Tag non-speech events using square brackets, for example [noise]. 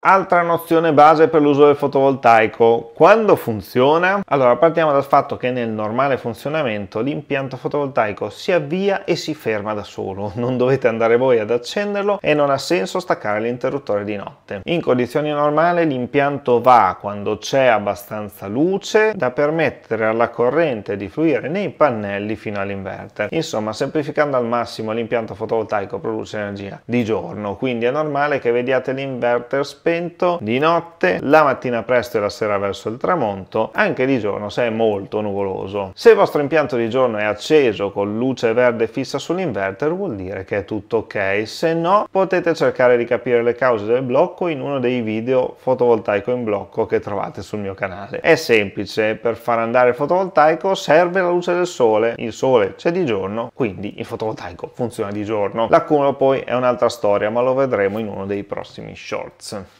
Altra nozione base per l'uso del fotovoltaico, quando funziona? Allora partiamo dal fatto che nel normale funzionamento l'impianto fotovoltaico si avvia e si ferma da solo, [laughs] non dovete andare voi ad accenderlo e non ha senso staccare l'interruttore di notte. In condizioni normali l'impianto va quando c'è abbastanza luce da permettere alla corrente di fluire nei pannelli fino all'inverter. Insomma semplificando al massimo l'impianto fotovoltaico produce energia di giorno, quindi è normale che vediate l'inverter spesso spento, di notte, la mattina presto e la sera verso il tramonto, anche di giorno se è molto nuvoloso. Se il vostro impianto di giorno è acceso con luce verde fissa sull'inverter vuol dire che è tutto ok, se no potete cercare di capire le cause del blocco in uno dei video fotovoltaico in blocco che trovate sul mio canale. È semplice, per far andare il fotovoltaico serve la luce del sole, il sole c'è di giorno, quindi il fotovoltaico funziona di giorno. L'accumulo poi è un'altra storia, ma lo vedremo in uno dei prossimi shorts.